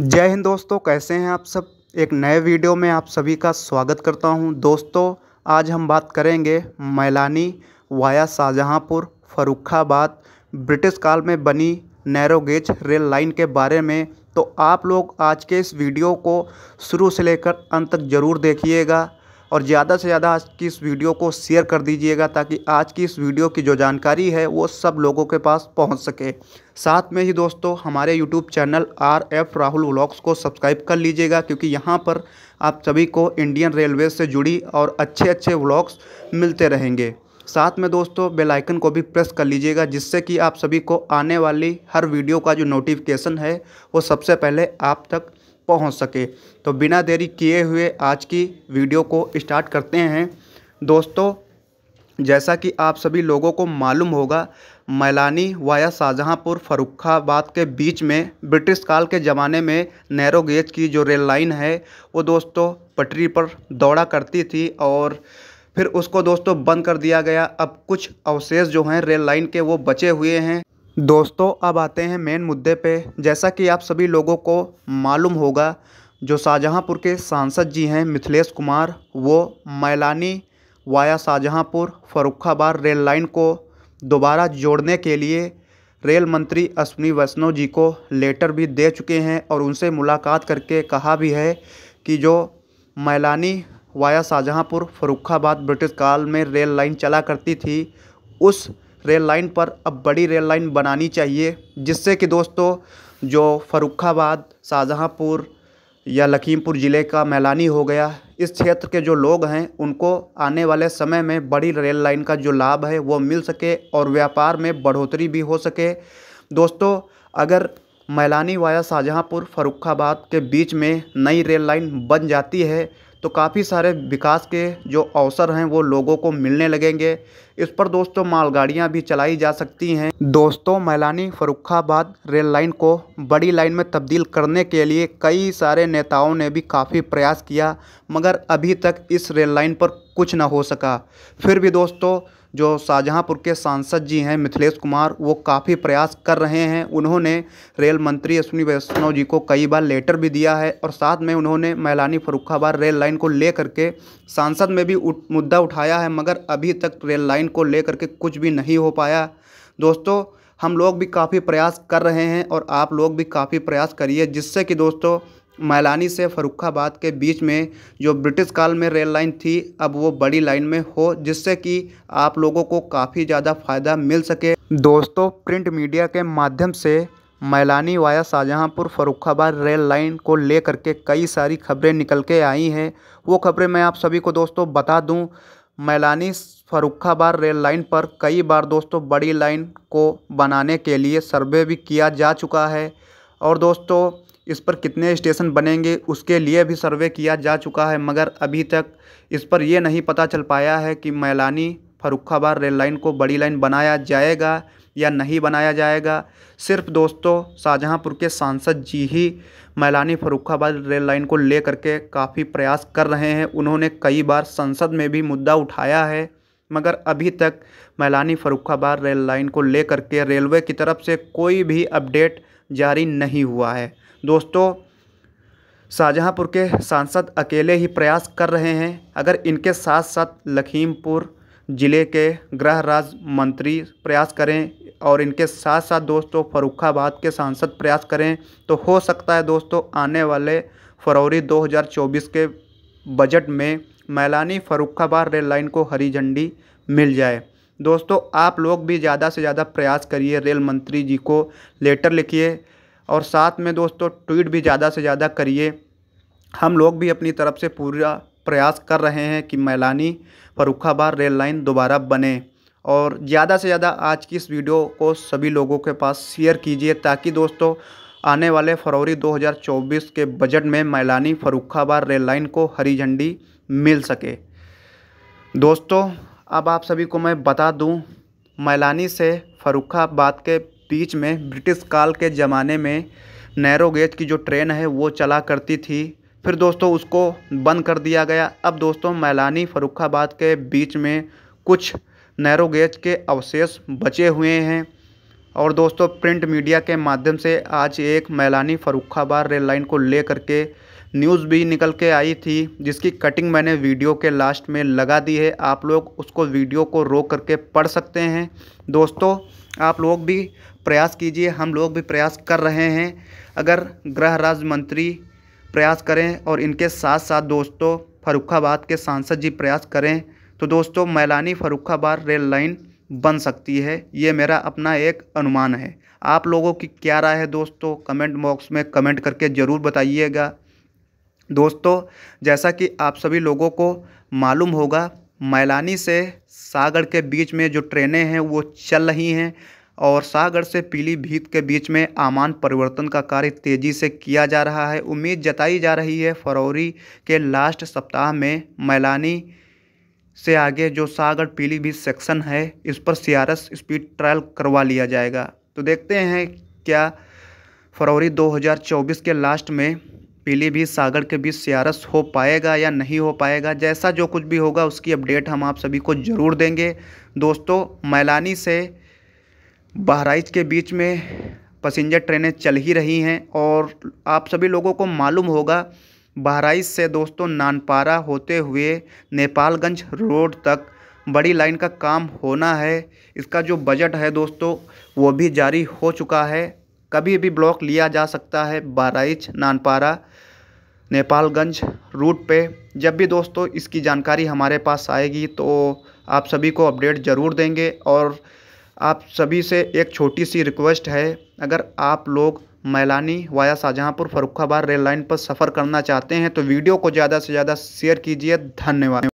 जय हिंद दोस्तों कैसे हैं आप सब एक नए वीडियो में आप सभी का स्वागत करता हूं दोस्तों आज हम बात करेंगे मैलानी वाया शाहजहाँपुर फरुखाबाद ब्रिटिश काल में बनी नैरोगेज रेल लाइन के बारे में तो आप लोग आज के इस वीडियो को शुरू से लेकर अंत तक ज़रूर देखिएगा और ज़्यादा से ज़्यादा आज की इस वीडियो को शेयर कर दीजिएगा ताकि आज की इस वीडियो की जो जानकारी है वो सब लोगों के पास पहुंच सके साथ में ही दोस्तों हमारे YouTube channel R F Rahul vlogs को सब्सक्राइब कर लीजिएगा क्योंकि यहाँ पर आप सभी को इंडियन रेलवे से जुड़ी और अच्छे अच्छे व्लॉग्स मिलते रहेंगे साथ में दोस्तों बेल आइकन को भी प्रेस कर लीजिएगा जिससे कि आप सभी को आने वाली हर वीडियो का जो नोटिफिकेशन है वो सबसे पहले आप तक पहुंच सके तो बिना देरी किए हुए आज की वीडियो को स्टार्ट करते हैं दोस्तों जैसा कि आप सभी लोगों को मालूम होगा मैलानी वाया शाहजहाँपुर फरुखाबाद के बीच में ब्रिटिश काल के ज़माने में नैरो गेज की जो रेल लाइन है वो दोस्तों पटरी पर दौड़ा करती थी और फिर उसको दोस्तों बंद कर दिया गया अब कुछ अवशेष जो हैं रेल लाइन के वो बचे हुए हैं दोस्तों अब आते हैं मेन मुद्दे पे जैसा कि आप सभी लोगों को मालूम होगा जो शाहजहाँपुर के सांसद जी हैं मिथिलेश कुमार वो Mailani via Shahjahanpur Farrukhabad rail line को दोबारा जोड़ने के लिए रेल मंत्री अश्विनी वैष्णव जी को लेटर भी दे चुके हैं और उनसे मुलाकात करके कहा भी है कि जो मैलानी वाया शाहजहाँपुर फरुखाबाद ब्रिटिश काल में रेल लाइन चला करती थी उस रेल लाइन पर अब बड़ी रेल लाइन बनानी चाहिए जिससे कि दोस्तों जो फरुखाबाद शाहजहाँपुर या लखीमपुर ज़िले का मैलानी हो गया इस क्षेत्र के जो लोग हैं उनको आने वाले समय में बड़ी रेल लाइन का जो लाभ है वो मिल सके और व्यापार में बढ़ोतरी भी हो सके दोस्तों अगर मैलानी वाया शाहजहाँपुर फरुखाबाद के बीच में नई रेल लाइन बन जाती है तो काफ़ी सारे विकास के जो अवसर हैं वो लोगों को मिलने लगेंगे इस पर दोस्तों मालगाड़ियाँ भी चलाई जा सकती हैं दोस्तों मैलानी फरुखाबाद रेल लाइन को बड़ी लाइन में तब्दील करने के लिए कई सारे नेताओं ने भी काफ़ी प्रयास किया मगर अभी तक इस रेल लाइन पर कुछ ना हो सका फिर भी दोस्तों जो शाहजहाँपुर के सांसद जी हैं मिथिलेश कुमार वो काफ़ी प्रयास कर रहे हैं उन्होंने रेल मंत्री अश्विनी वैष्णव जी को कई बार लेटर भी दिया है और साथ में उन्होंने मैलानी फरुखाबाद रेल लाइन को ले के सांसद में भी उठ, मुद्दा उठाया है मगर अभी तक रेल लाइन को लेकर के कुछ भी नहीं हो पाया दोस्तों हम लोग भी काफ़ी प्रयास कर रहे हैं और आप लोग भी काफ़ी प्रयास करिए जिससे कि दोस्तों मैलानी से फरुखाबाद के बीच में जो ब्रिटिश काल में रेल लाइन थी अब वो बड़ी लाइन में हो जिससे कि आप लोगों को काफ़ी ज़्यादा फ़ायदा मिल सके दोस्तों प्रिंट मीडिया के माध्यम से Mailani via Shahjahanpur Farrukhabad rail line को लेकर के कई सारी खबरें निकल के आई हैं वो खबरें मैं आप सभी को दोस्तों बता दूँ मैलानी फरुखाबाद रेल लाइन पर कई बार दोस्तों बड़ी लाइन को बनाने के लिए सर्वे भी किया जा चुका है और दोस्तों इस पर कितने स्टेशन बनेंगे उसके लिए भी सर्वे किया जा चुका है मगर अभी तक इस पर यह नहीं पता चल पाया है कि मैलानी फरुखाबाद रेल लाइन को बड़ी लाइन बनाया जाएगा या नहीं बनाया जाएगा सिर्फ दोस्तों शाहजहाँपुर के सांसद जी ही मैलानी फरुखाबाद रेल लाइन को ले करके काफ़ी प्रयास कर रहे हैं उन्होंने कई बार संसद में भी मुद्दा उठाया है मगर अभी तक मैलानी फरुखाबाद रेल लाइन को लेकर के रेलवे की तरफ से कोई भी अपडेट जारी नहीं हुआ है दोस्तों शाहजहाँपुर के सांसद अकेले ही प्रयास कर रहे हैं अगर इनके साथ साथ लखीमपुर ज़िले के गृह राज्य मंत्री प्रयास करें और इनके साथ साथ दोस्तों फरुखाबाद के सांसद प्रयास करें तो हो सकता है दोस्तों आने वाले फरवरी 2024 के बजट में मैलानी फरुखाबाद रेल लाइन को हरी झंडी मिल जाए दोस्तों आप लोग भी ज़्यादा से ज़्यादा प्रयास करिए रेल मंत्री जी को लेटर लिखिए और साथ में दोस्तों ट्वीट भी ज़्यादा से ज़्यादा करिए हम लोग भी अपनी तरफ से पूरा प्रयास कर रहे हैं कि मैलानी फरुखाबाद रेल लाइन दोबारा बने और ज़्यादा से ज़्यादा आज की इस वीडियो को सभी लोगों के पास शेयर कीजिए ताकि दोस्तों आने वाले फरवरी 2024 के बजट में मैलानी फरुखाबाद रेल लाइन को हरी झंडी मिल सके दोस्तों अब आप सभी को मैं बता दूं मैलानी से फरुखाबाद के बीच में ब्रिटिश काल के ज़माने में नैरो गेज की जो ट्रेन है वो चला करती थी फिर दोस्तों उसको बंद कर दिया गया अब दोस्तों मैलानी फरुखाबाद के बीच में कुछ नैरो गेज के अवशेष बचे हुए हैं और दोस्तों प्रिंट मीडिया के माध्यम से आज एक मैलानी फरुखाबाद रेल लाइन को लेकर के न्यूज़ भी निकल के आई थी जिसकी कटिंग मैंने वीडियो के लास्ट में लगा दी है आप लोग उसको वीडियो को रोक करके पढ़ सकते हैं दोस्तों आप लोग भी प्रयास कीजिए हम लोग भी प्रयास कर रहे हैं अगर गृह राज्य मंत्री प्रयास करें और इनके साथ साथ दोस्तों फरुखाबाद के सांसद जी प्रयास करें तो दोस्तों मैलानी फरुखाबाद रेल लाइन बन सकती है ये मेरा अपना एक अनुमान है आप लोगों की क्या राय है दोस्तों कमेंट बॉक्स में कमेंट करके ज़रूर बताइएगा दोस्तों जैसा कि आप सभी लोगों को मालूम होगा मैलानी से सागर के बीच में जो ट्रेनें हैं वो चल रही हैं और सागर से पीलीभीत के बीच में आमान परिवर्तन का कार्य तेज़ी से किया जा रहा है उम्मीद जताई जा रही है फरवरी के लास्ट सप्ताह में मैलानी से आगे जो सागर पीलीभीत सेक्शन है इस पर सी स्पीड ट्रायल करवा लिया जाएगा तो देखते हैं क्या फरवरी 2024 के लास्ट में पीलीभीत सागर के बीच सी हो पाएगा या नहीं हो पाएगा जैसा जो कुछ भी होगा उसकी अपडेट हम आप सभी को ज़रूर देंगे दोस्तों मैलानी से बहराइच के बीच में पसेंजर ट्रेनें चल ही रही हैं और आप सभी लोगों को मालूम होगा बहराइच से दोस्तों नानपारा होते हुए नेपालगंज रोड तक बड़ी लाइन का काम होना है इसका जो बजट है दोस्तों वो भी जारी हो चुका है कभी भी ब्लॉक लिया जा सकता है बहराइच नानपारा नेपालगंज रूट पे जब भी दोस्तों इसकी जानकारी हमारे पास आएगी तो आप सभी को अपडेट ज़रूर देंगे और आप सभी से एक छोटी सी रिक्वेस्ट है अगर आप लोग Mailani via Shahjahanpur Farrukhabad rail line पर सफ़र करना चाहते हैं तो वीडियो को ज़्यादा से ज़्यादा शेयर कीजिए धन्यवाद